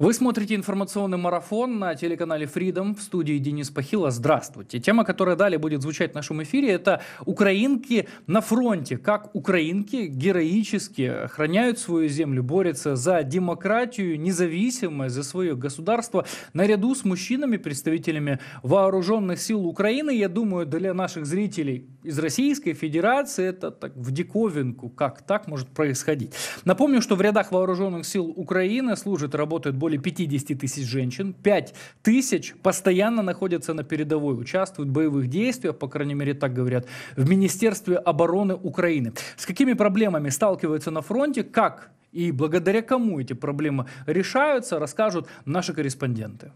Вы смотрите информационный марафон на телеканале Freedom в студии Денис Пахила. Здравствуйте. Тема, которая далее будет звучать в нашем эфире, это украинки на фронте. Как украинки героически охраняют свою землю, борются за демократию, независимость, за свое государство. Наряду с мужчинами, представителями вооруженных сил Украины, я думаю, для наших зрителей из Российской Федерации это так в диковинку, как так может происходить. Напомню, что в рядах вооруженных сил Украины служит, работает более 50 тысяч женщин, 5 тысяч постоянно находятся на передовой, участвуют в боевых действиях, по крайней мере так говорят, в Министерстве обороны Украины. С какими проблемами сталкиваются на фронте, как и благодаря кому эти проблемы решаются, расскажут наши корреспонденты.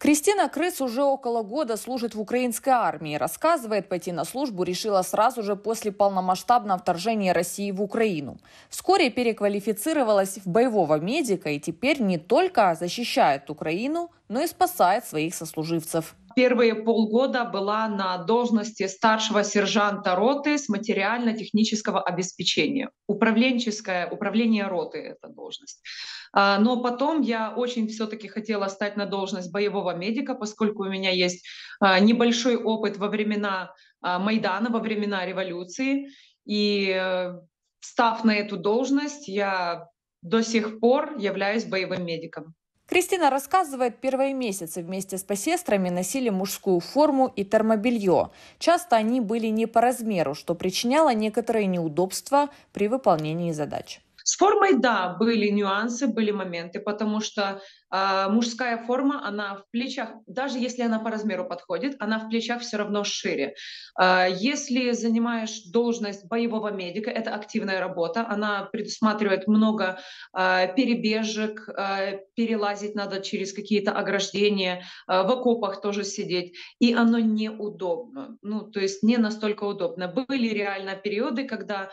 Кристина Крыс уже около года служит в украинской армии. Рассказывает, пойти на службу решила сразу же после полномасштабного вторжения России в Украину. Вскоре переквалифицировалась в боевого медика и теперь не только защищает Украину, но и спасает своих сослуживцев. Первые полгода была на должности старшего сержанта роты с материально-технического обеспечения. Управленческое управление роты — это должность. А, но потом я очень все-таки хотела стать на должность боевого медика, поскольку у меня есть а, небольшой опыт во времена а, Майдана, во времена революции. И э, став на эту должность, я до сих пор являюсь боевым медиком. Кристина рассказывает, первые месяцы вместе с посестрами носили мужскую форму и термобелье. Часто они были не по размеру, что причиняло некоторые неудобства при выполнении задач. С формой, да, были нюансы, были моменты, потому что а, мужская форма, она в плечах, даже если она по размеру подходит, она в плечах все равно шире. А, если занимаешь должность боевого медика, это активная работа, она предусматривает много а, перебежек, перелазить надо через какие-то ограждения, в окопах тоже сидеть, и оно неудобно, ну, то есть не настолько удобно. Были реально периоды, когда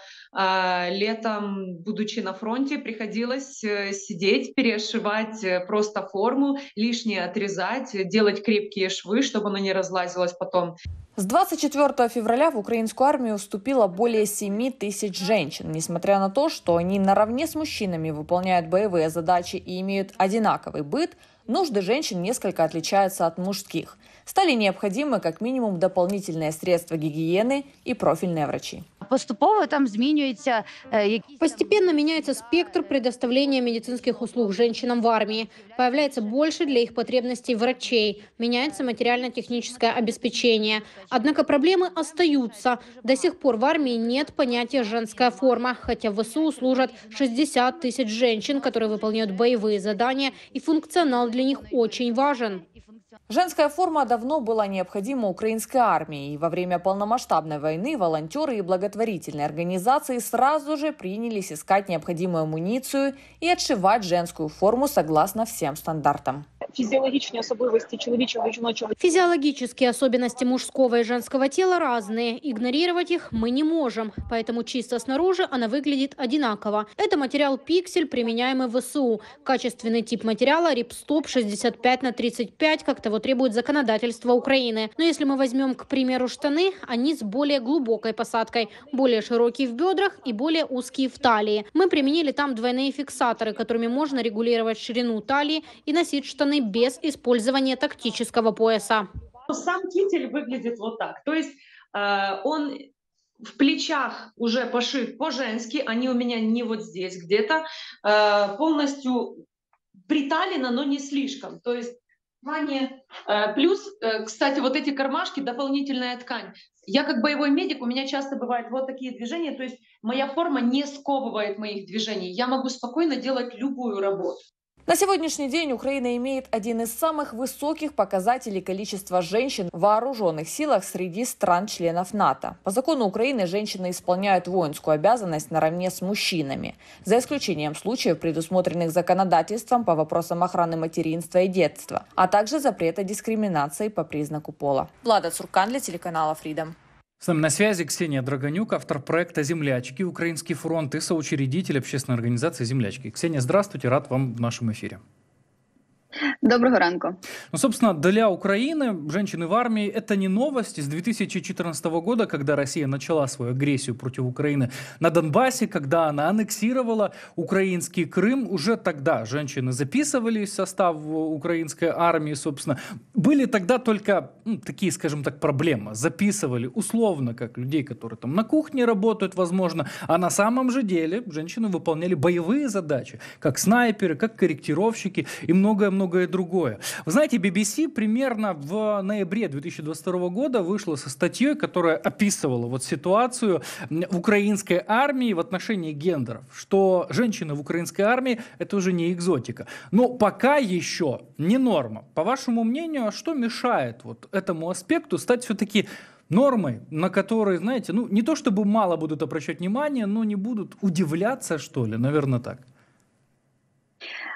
летом, будучи на фронте, приходилось э, сидеть, перешивать э, просто просто форму, лишнее отрезать, делать крепкие швы, чтобы она не разлазилась потом. С 24 февраля в украинскую армию вступило более 7 тысяч женщин, несмотря на то, что они наравне с мужчинами выполняют боевые задачи и имеют одинаковый быт, нужды женщин несколько отличаются от мужских – стали необходимы как минимум дополнительные средства гигиены и профильные врачи. Поступово там изменяется э, постепенно меняется спектр предоставления медицинских услуг женщинам в армии. Появляется больше для их потребностей врачей, меняется материально-техническое обеспечение. Однако проблемы остаются. До сих пор в армии нет понятия женская форма, хотя в ВСУ служат 60 тысяч женщин, которые выполняют боевые задания, и функционал для них очень важен. Женская форма давно была необходима украинской армии, и во время полномасштабной войны волонтеры и благотворительные организации сразу же принялись искать необходимую амуницию и отшивать женскую форму согласно всем стандартам. Физиологические особенности человеческого и женочего. Физиологические особенности мужского и женского тела разные. Игнорировать их мы не можем. Поэтому чисто снаружи она выглядит одинаково. Это материал пиксель, применяемый в СУ. Качественный тип материала Рипстоп 65 на 35, как того требует законодательство Украины. Но если мы возьмем, к примеру, штаны, они с более глубокой посадкой, более широкие в бедрах и более узкие в талии. Мы применили там двойные фиксаторы, которыми можно регулировать ширину талии и носить штаны созданы без использования тактического пояса. Сам китель выглядит вот так. То есть э, он в плечах уже пошив по-женски, они у меня не вот здесь где-то, э, полностью приталено, но не слишком. То есть ткани. Э, плюс, э, кстати, вот эти кармашки, дополнительная ткань. Я как боевой медик, у меня часто бывают вот такие движения, то есть моя форма не сковывает моих движений. Я могу спокойно делать любую работу. На сегодняшний день Украина имеет один из самых высоких показателей количества женщин в вооруженных силах среди стран-членов НАТО. По закону Украины женщины исполняют воинскую обязанность наравне с мужчинами, за исключением случаев, предусмотренных законодательством по вопросам охраны материнства и детства, а также запрета дискриминации по признаку пола. Влада Цуркан для телеканала Freedom. С нами на связи Ксения Драгонюк, автор проекта «Землячки», Украинский фронт и соучредитель общественной организации «Землячки». Ксения, здравствуйте, рад вам в нашем эфире. Доброго ранку. Ну, собственно, для Украины женщины в армии – это не новость. С 2014 года, когда Россия начала свою агрессию против Украины на Донбассе, когда она аннексировала украинский Крым, уже тогда женщины записывались в состав украинской армии, собственно. Были тогда только ну, такие, скажем так, проблемы. Записывали условно, как людей, которые там на кухне работают, возможно, а на самом же деле женщины выполняли боевые задачи, как снайперы, как корректировщики и многое многое другое. Вы знаете, BBC примерно в ноябре 2022 года вышла со статьей, которая описывала вот ситуацию в украинской армии в отношении гендеров, что женщины в украинской армии – это уже не экзотика. Но пока еще не норма. По вашему мнению, а что мешает вот этому аспекту стать все-таки нормой, на которые, знаете, ну не то чтобы мало будут обращать внимание, но не будут удивляться, что ли, наверное, так.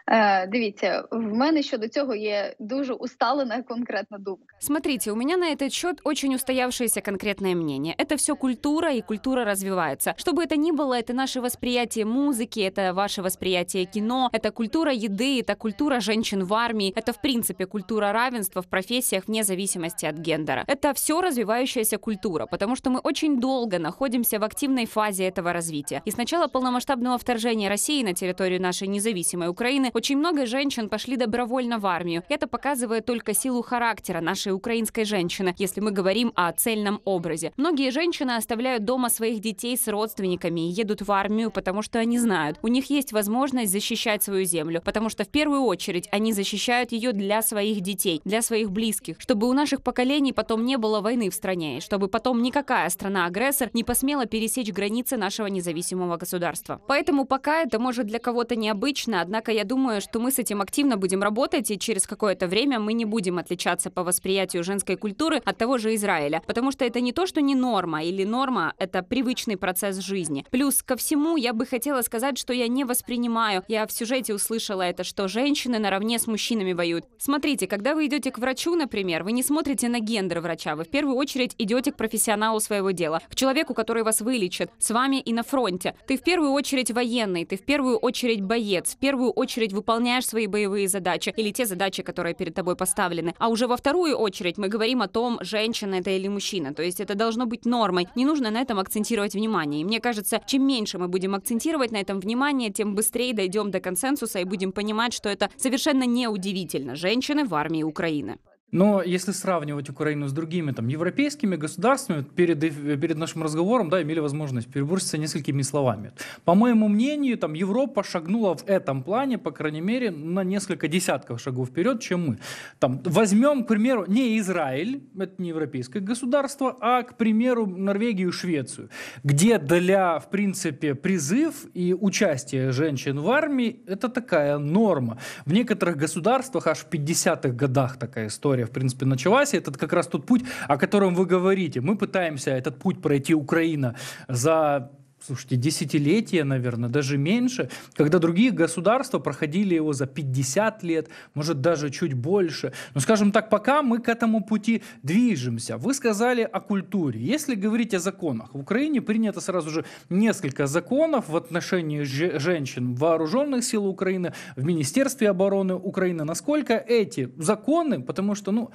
Э, дивіться, в мене щодо цього є дуже усталена конкретна думка. Смотрите, у меня на этот счет очень устоявшееся конкретное мнение. Это все культура, и культура развивается. Что бы это ни было, это наше восприятие музыки, это ваше восприятие кино, это культура еды, это культура женщин в армии, это в принципе культура равенства в профессиях вне зависимости от гендера. Это все развивающаяся культура, потому что мы очень долго находимся в активной фазе этого развития. И с начала полномасштабного вторжения России на территорию нашей независимой Украины очень много женщин пошли добровольно в армию. Это показывает только силу характера нашей украинской женщины, если мы говорим о цельном образе. Многие женщины оставляют дома своих детей с родственниками и едут в армию, потому что они знают, у них есть возможность защищать свою землю, потому что в первую очередь они защищают ее для своих детей, для своих близких, чтобы у наших поколений потом не было войны в стране, и чтобы потом никакая страна-агрессор не посмела пересечь границы нашего независимого государства. Поэтому пока это может для кого-то необычно, однако я думаю, думаю, что мы с этим активно будем работать, и через какое-то время мы не будем отличаться по восприятию женской культуры от того же Израиля. Потому что это не то, что не норма, или норма — это привычный процесс жизни. Плюс ко всему, я бы хотела сказать, что я не воспринимаю. Я в сюжете услышала это, что женщины наравне с мужчинами воюют. Смотрите, когда вы идете к врачу, например, вы не смотрите на гендер врача, вы в первую очередь идете к профессионалу своего дела, к человеку, который вас вылечит, с вами и на фронте. Ты в первую очередь военный, ты в первую очередь боец, в первую очередь очередь выполняешь свои боевые задачи или те задачи, которые перед тобой поставлены. А уже во вторую очередь мы говорим о том, женщина это или мужчина. То есть это должно быть нормой. Не нужно на этом акцентировать внимание. И мне кажется, чем меньше мы будем акцентировать на этом внимание, тем быстрее дойдем до консенсуса и будем понимать, что это совершенно неудивительно. Женщины в армии Украины. Но если сравнивать Украину с другими там, европейскими государствами, перед, перед нашим разговором да, имели возможность переброситься несколькими словами. По моему мнению, там, Европа шагнула в этом плане, по крайней мере, на несколько десятков шагов вперед, чем мы. Там, возьмем, к примеру, не Израиль, это не европейское государство, а, к примеру, Норвегию и Швецию, где для, в принципе, призыв и участие женщин в армии – это такая норма. В некоторых государствах аж в 50-х годах такая история в принципе, началась. И этот как раз тот путь, о котором вы говорите. Мы пытаемся этот путь пройти Украина за слушайте, десятилетия, наверное, даже меньше, когда другие государства проходили его за 50 лет, может, даже чуть больше. Но, скажем так, пока мы к этому пути движемся. Вы сказали о культуре. Если говорить о законах, в Украине принято сразу же несколько законов в отношении женщин в вооруженных сил Украины, в Министерстве обороны Украины. Насколько эти законы, потому что, ну,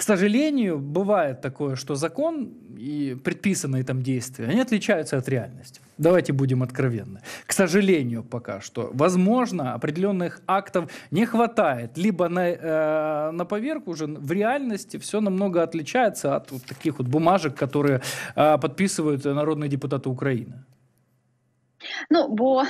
к сожалению, бывает такое, что закон и предписанные там действия, они отличаются от реальности. Давайте будем откровенны. К сожалению, пока что. Возможно, определенных актов не хватает. Либо на, э, на поверку уже в реальности все намного отличается от вот таких вот бумажек, которые э, подписывают народные депутаты Украины. Ну, бо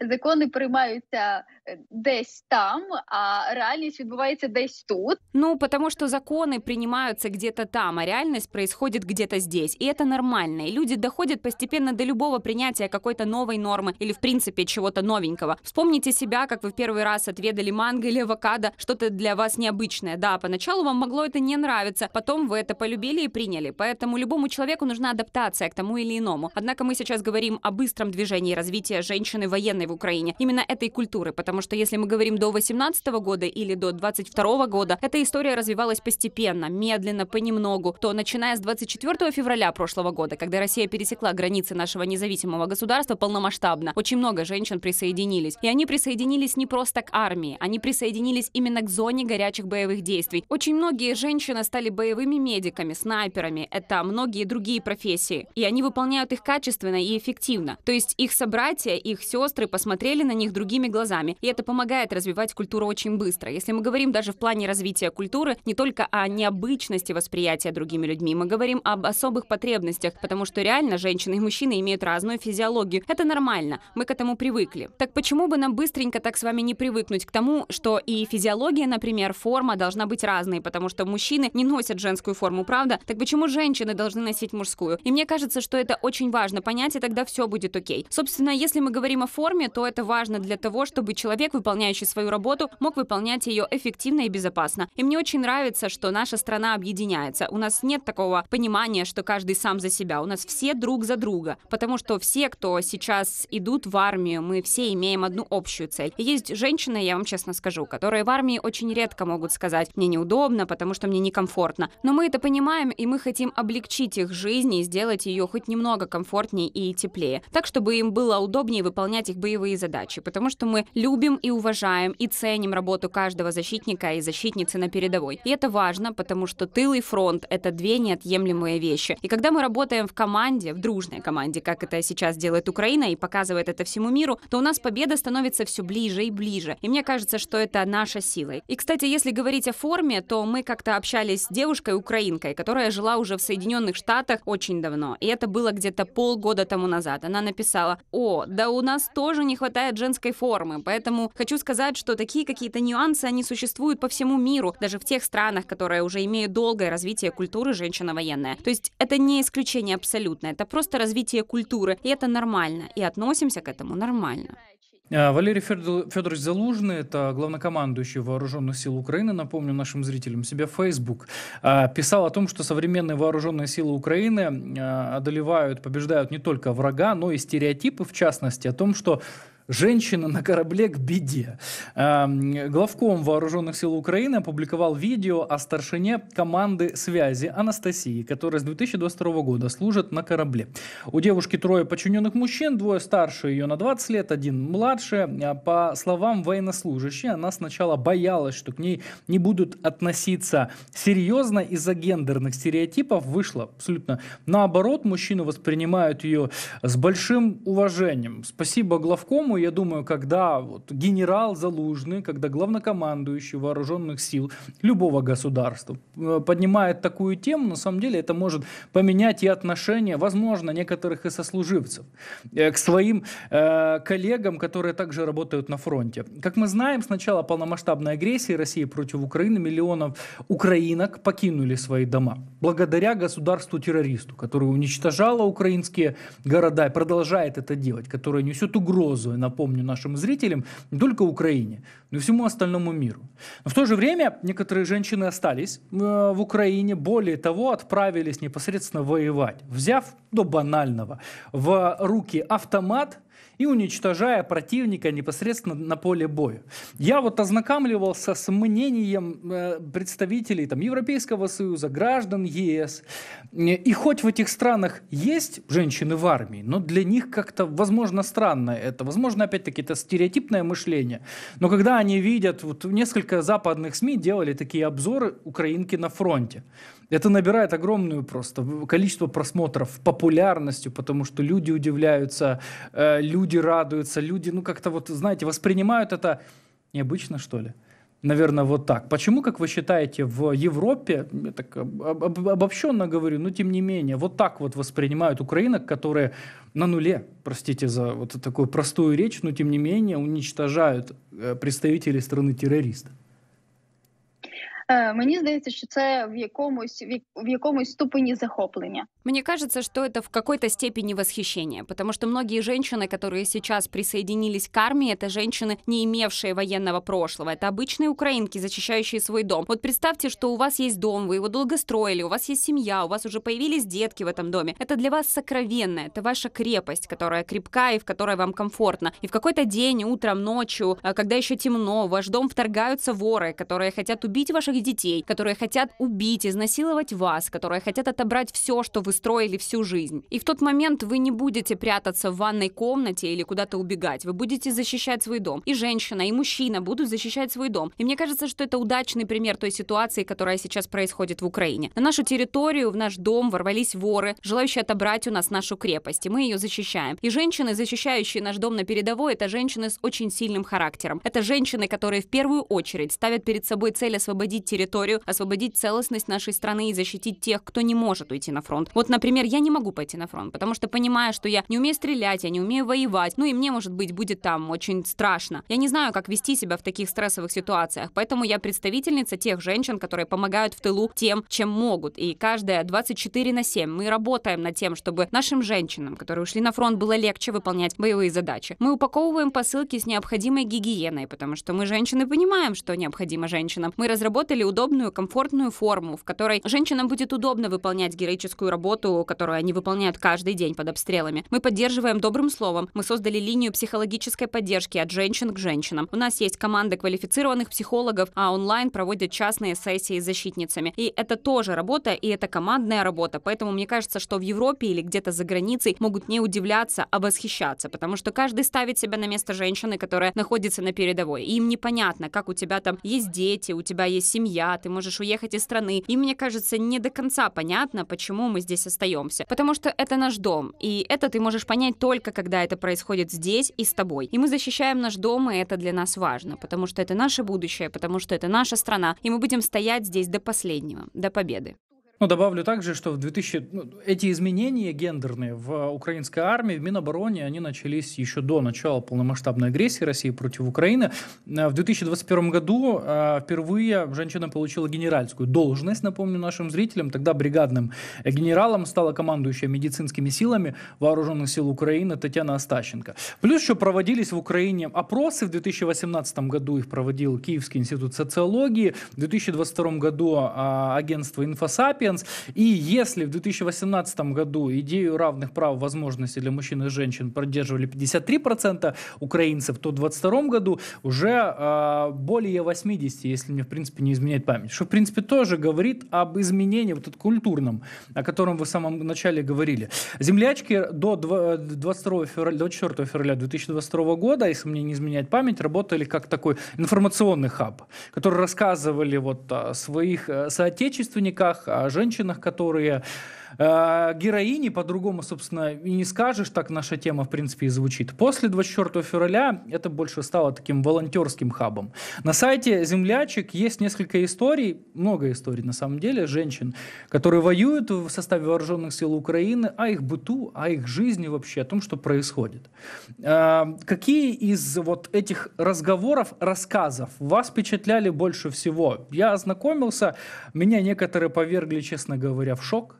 закони приймаються десь там, а реальність відбувається десь тут. Ну, потому что законы принимаются где-то там, а реальность происходит где-то здесь. И это нормально. И люди доходят постепенно до любого принятия какой-то новой нормы или, в принципе, чего-то новенького. Вспомните себя, как вы в первый раз отведали манго или авокадо, что-то для вас необычное. Да, поначалу вам могло это не нравиться, потом вы это полюбили и приняли. Поэтому любому человеку нужна адаптация к тому или иному. Однако мы сейчас говорим о быстром движении развития женщины военной в Украине, именно этой культуры, потому потому что если мы говорим до 18 года или до 22 года, эта история развивалась постепенно, медленно, понемногу, то начиная с 24 февраля прошлого года, когда Россия пересекла границы нашего независимого государства полномасштабно, очень много женщин присоединились. И они присоединились не просто к армии, они присоединились именно к зоне горячих боевых действий. Очень многие женщины стали боевыми медиками, снайперами, это многие другие профессии. И они выполняют их качественно и эффективно. То есть их собратья, их сестры посмотрели на них другими глазами. И это помогает развивать культуру очень быстро. Если мы говорим даже в плане развития культуры не только о необычности восприятия другими людьми, мы говорим об особых потребностях, потому что реально женщины и мужчины имеют разную физиологию. Это нормально, мы к этому привыкли. Так почему бы нам быстренько так с вами не привыкнуть к тому, что и физиология, например, форма должна быть разной, потому что мужчины не носят женскую форму, правда? Так почему женщины должны носить мужскую? И мне кажется, что это очень важно понять, и тогда все будет окей. Собственно, если мы говорим о форме, то это важно для того, чтобы человек человек, выполняющий свою работу, мог выполнять ее эффективно и безопасно. И мне очень нравится, что наша страна объединяется. У нас нет такого понимания, что каждый сам за себя. У нас все друг за друга. Потому что все, кто сейчас идут в армию, мы все имеем одну общую цель. И есть женщины, я вам честно скажу, которые в армии очень редко могут сказать «мне неудобно, потому что мне некомфортно». Но мы это понимаем, и мы хотим облегчить их жизнь и сделать ее хоть немного комфортнее и теплее. Так, чтобы им было удобнее выполнять их боевые задачи. Потому что мы любим любим и уважаем и ценим работу каждого защитника и защитницы на передовой. И это важно, потому что тыл и фронт — это две неотъемлемые вещи. И когда мы работаем в команде, в дружной команде, как это сейчас делает Украина и показывает это всему миру, то у нас победа становится все ближе и ближе. И мне кажется, что это наша сила. И, кстати, если говорить о форме, то мы как-то общались с девушкой-украинкой, которая жила уже в Соединенных Штатах очень давно. И это было где-то полгода тому назад. Она написала, «О, да у нас тоже не хватает женской формы, поэтому Поэтому хочу сказать, что такие какие-то нюансы, они существуют по всему миру, даже в тех странах, которые уже имеют долгое развитие культуры женщина-военная. То есть это не исключение абсолютно, это просто развитие культуры, и это нормально, и относимся к этому нормально. А, Валерий Федорович Залужный, это главнокомандующий вооруженных сил Украины, напомню нашим зрителям, себя Facebook, а, писал о том, что современные вооруженные силы Украины а, одолевают, побеждают не только врага, но и стереотипы, в частности, о том, что Женщина на корабле к беде. Эм, главком Вооруженных сил Украины опубликовал видео о старшине команды связи Анастасии, которая с 2022 года служит на корабле. У девушки трое подчиненных мужчин, двое старше ее на 20 лет, один младше. Э, по словам военнослужащей, она сначала боялась, что к ней не будут относиться серьезно из-за гендерных стереотипов. Вышло абсолютно наоборот. Мужчины воспринимают ее с большим уважением. Спасибо главкому я думаю, когда вот генерал Залужный, когда главнокомандующий вооруженных сил любого государства э, поднимает такую тему, на самом деле это может поменять и отношение, возможно, некоторых и сослуживцев э, к своим э, коллегам, которые также работают на фронте. Как мы знаем, с начала полномасштабной агрессии России против Украины миллионов украинок покинули свои дома благодаря государству-террористу, который уничтожало украинские города и продолжает это делать, который несет угрозу на напомню нашим зрителям, не только Украине, но и всему остальному миру. Но в то же время некоторые женщины остались э, в Украине, более того, отправились непосредственно воевать, взяв до банального в руки автомат и уничтожая противника непосредственно на поле боя. Я вот ознакомливался с мнением э, представителей там, Европейского Союза, граждан ЕС. И хоть в этих странах есть женщины в армии, но для них как-то, возможно, странно это. Возможно, опять-таки, это стереотипное мышление. Но когда они видят, вот несколько западных СМИ делали такие обзоры украинки на фронте. Это набирает огромное просто количество просмотров, популярностью, потому что люди удивляются, э, люди радуются, люди, ну, как-то вот, знаете, воспринимают это необычно, что ли. Наверное, вот так. Почему, как вы считаете, в Европе, я так об, обобщенно говорю, но тем не менее, вот так вот воспринимают украинок, которые на нуле, простите за вот такую простую речь, но тем не менее уничтожают э, представителей страны террориста? Э, Мені здається, що це в якомусь в якомусь ступени захоплення. Мне кажется, что это в какой-то степени восхищение, потому что многие женщины, которые сейчас присоединились к армии, это женщины, не имевшие военного прошлого. Это обычные украинки, защищающие свой дом. Вот представьте, что у вас есть дом, вы его долго строили, у вас есть семья, у вас уже появились детки в этом доме. Это для вас сокровенное, это ваша крепость, которая крепка и в которой вам комфортно. И в какой-то день, утром, ночью, э, когда еще темно, в ваш дом вторгаются воры, которые хотят убить ваших своих детей, которые хотят убить, изнасиловать вас, которые хотят отобрать все, что вы строили всю жизнь. И в тот момент вы не будете прятаться в ванной комнате или куда-то убегать. Вы будете защищать свой дом. И женщина, и мужчина будут защищать свой дом. И мне кажется, что это удачный пример той ситуации, которая сейчас происходит в Украине. На нашу территорию, в наш дом ворвались воры, желающие отобрать у нас нашу крепость, и мы ее защищаем. И женщины, защищающие наш дом на передовой, это женщины с очень сильным характером. Это женщины, которые в первую очередь ставят перед собой цель освободить территорию, освободить целостность нашей страны и защитить тех, кто не может уйти на фронт. Вот, например, я не могу пойти на фронт, потому что понимаю, что я не умею стрелять, я не умею воевать, ну и мне, может быть, будет там очень страшно. Я не знаю, как вести себя в таких стрессовых ситуациях, поэтому я представительница тех женщин, которые помогают в тылу тем, чем могут. И каждая 24 на 7 мы работаем над тем, чтобы нашим женщинам, которые ушли на фронт, было легче выполнять боевые задачи. Мы упаковываем посылки с необходимой гигиеной, потому что мы, женщины, понимаем, что необходимо женщинам. Мы разработали создали удобную, комфортную форму, в которой женщинам будет удобно выполнять героическую работу, которую они выполняют каждый день под обстрелами. Мы поддерживаем добрым словом. Мы создали линию психологической поддержки от женщин к женщинам. У нас есть команда квалифицированных психологов, а онлайн проводят частные сессии с защитницами. И это тоже работа, и это командная работа. Поэтому мне кажется, что в Европе или где-то за границей могут не удивляться, а восхищаться, потому что каждый ставит себя на место женщины, которая находится на передовой. И им непонятно, как у тебя там есть дети, у тебя есть семья, семья, ты можешь уехать из страны. И мне кажется, не до конца понятно, почему мы здесь остаемся. Потому что это наш дом, и это ты можешь понять только, когда это происходит здесь и с тобой. И мы защищаем наш дом, и это для нас важно, потому что это наше будущее, потому что это наша страна, и мы будем стоять здесь до последнего, до победы. Ну, добавлю также, что в 2000... Ну, эти изменения гендерные в украинской армии, в Минобороне, они начались еще до начала полномасштабной агрессии России против Украины. Э, в 2021 году э, впервые женщина получила генеральскую должность, напомню нашим зрителям. Тогда бригадным э, генералом стала командующая медицинскими силами Вооруженных сил Украины Татьяна Остащенко. Плюс еще проводились в Украине опросы. В 2018 году их проводил Киевский институт социологии. В 2022 году агентство «Инфосапи» Experience. И если в 2018 году идею равных прав и возможностей для мужчин и женщин поддерживали 53% украинцев, то в 2022 году уже э, более 80, если мне, в принципе, не изменять память. Что, в принципе, тоже говорит об изменении вот этом культурном, о котором вы в самом начале говорили. Землячки до 22 февраля, 24 февраля 2022 года, если мне не изменять память, работали как такой информационный хаб, который рассказывали вот о своих э, соотечественниках, о женщинах, которые Э, героини по-другому, собственно, и не скажешь, так наша тема, в принципе, и звучит. После 24 февраля это больше стало таким волонтерским хабом. На сайте «Землячек» есть несколько историй, много историй на самом деле, женщин, которые воюют в составе вооруженных сил Украины, о их быту, о их жизни вообще, о том, что происходит. Э, какие из вот этих разговоров, рассказов вас впечатляли больше всего? Я ознакомился, меня некоторые повергли, честно говоря, в шок.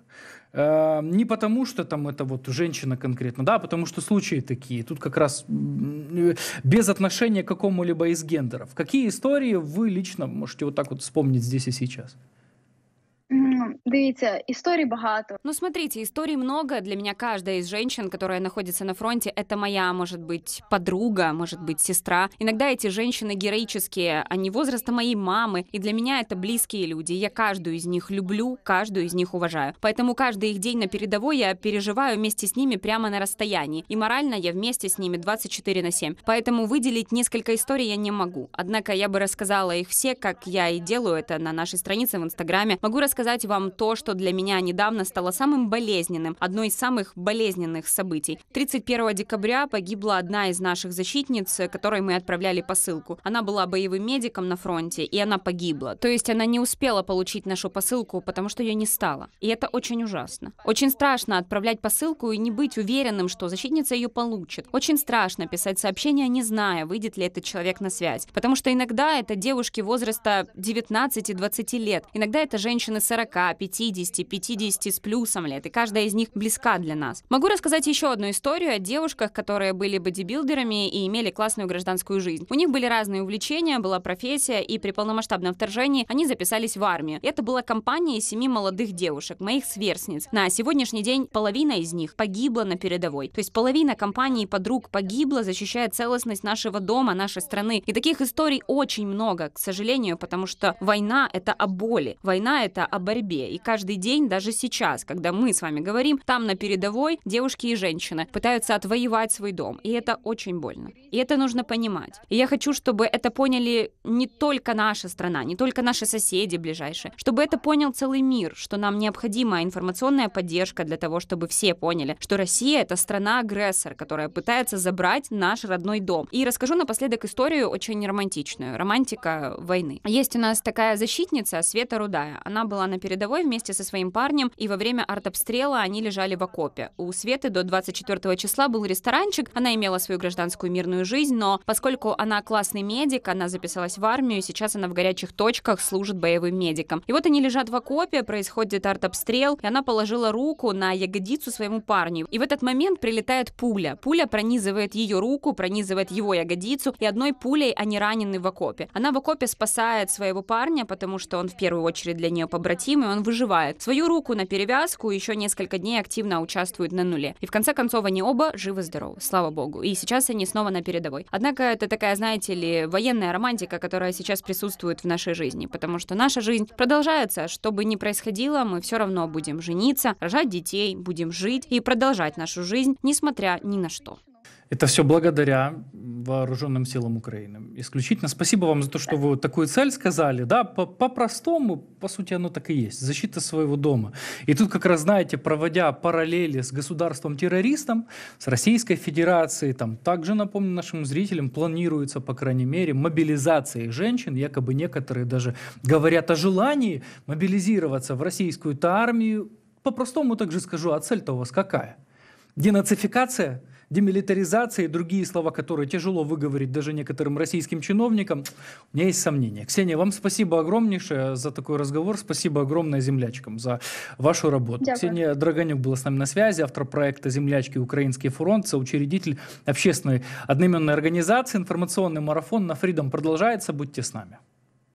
Эм, не потому, что там это вот женщина конкретно, да, а потому что случаи такие. Тут как раз э, без отношения к какому-либо из гендеров. Какие истории вы лично можете вот так вот вспомнить здесь и сейчас? Дивіться, историй багато. Ну, смотрите, историй много. Для меня каждая из женщин, которая находится на фронте, это моя, может быть, подруга, может быть, сестра. Иногда эти женщины героические, они возраста моей мамы, и для меня это близкие люди. Я каждую из них люблю, каждую из них уважаю. Поэтому каждый их день на передовой я переживаю вместе с ними прямо на расстоянии. И морально я вместе с ними 24 на 7. Поэтому выделить несколько историй я не могу. Однако я бы рассказала их все, как я и делаю это на нашей странице в Инстаграме. Могу рассказать вам то, что для меня недавно стало самым болезненным, одно из самых болезненных событий. 31 декабря погибла одна из наших защитниц, которой мы отправляли посылку. Она была боевым медиком на фронте, и она погибла. То есть она не успела получить нашу посылку, потому что ее не стало. И это очень ужасно. Очень страшно отправлять посылку и не быть уверенным, что защитница ее получит. Очень страшно писать сообщение, не зная, выйдет ли этот человек на связь. Потому что иногда это девушки возраста 19-20 лет, иногда это женщины 40, 50 50, 50 с плюсом лет, и каждая из них близка для нас. Могу рассказать еще одну историю о девушках, которые были бодибилдерами и имели классную гражданскую жизнь. У них были разные увлечения, была профессия, и при полномасштабном вторжении они записались в армию. Это была компания из семи молодых девушек, моих сверстниц. На сегодняшний день половина из них погибла на передовой. То есть половина компании подруг погибла, защищая целостность нашего дома, нашей страны. И таких историй очень много, к сожалению, потому что война — это о боли, война — это о борьбе. И и каждый день, даже сейчас, когда мы с вами говорим, там на передовой девушки и женщины пытаются отвоевать свой дом. И это очень больно. И это нужно понимать. И я хочу, чтобы это поняли не только наша страна, не только наши соседи ближайшие, чтобы это понял целый мир, что нам необходима информационная поддержка для того, чтобы все поняли, что Россия — это страна-агрессор, которая пытается забрать наш родной дом. И расскажу напоследок историю очень романтичную. Романтика войны. Есть у нас такая защитница Света Рудая. Она была на передовой вместе со своим парнем, и во время артобстрела они лежали в окопе. У Светы до 24 числа был ресторанчик, она имела свою гражданскую мирную жизнь, но поскольку она классный медик, она записалась в армию, и сейчас она в горячих точках служит боевым медиком. И вот они лежат в окопе, происходит артобстрел, и она положила руку на ягодицу своему парню. И в этот момент прилетает пуля. Пуля пронизывает ее руку, пронизывает его ягодицу, и одной пулей они ранены в окопе. Она в окопе спасает своего парня, потому что он в первую очередь для нее побратим, и он выживает проживает. Свою руку на перевязку еще несколько дней активно участвует на нуле. И в конце концов они оба живы-здоровы, слава богу. И сейчас они снова на передовой. Однако это такая, знаете ли, военная романтика, которая сейчас присутствует в нашей жизни. Потому что наша жизнь продолжается. Что бы ни происходило, мы все равно будем жениться, рожать детей, будем жить и продолжать нашу жизнь, несмотря ни на что. Это все благодаря вооруженным силам Украины. Исключительно спасибо вам за то, что вы такую цель сказали. Да, по-простому, по, по сути, оно так и есть. Защита своего дома. И тут как раз, знаете, проводя параллели с государством-террористом, с Российской Федерацией, там также, напомню нашим зрителям, планируется, по крайней мере, мобилизация женщин. Якобы некоторые даже говорят о желании мобилизироваться в российскую-то армию. По-простому также скажу, а цель-то у вас какая? Денацификация – демилитаризация и другие слова, которые тяжело выговорить даже некоторым российским чиновникам, у меня есть сомнения. Ксения, вам спасибо огромнейшее за такой разговор. Спасибо огромное землячкам за вашу работу. Дякую. Ксения Драгонюк была с нами на связи, автор проекта «Землячки. Украинский фронт», соучредитель общественной одноименной организации. Информационный марафон на Freedom продолжается. Будьте с нами.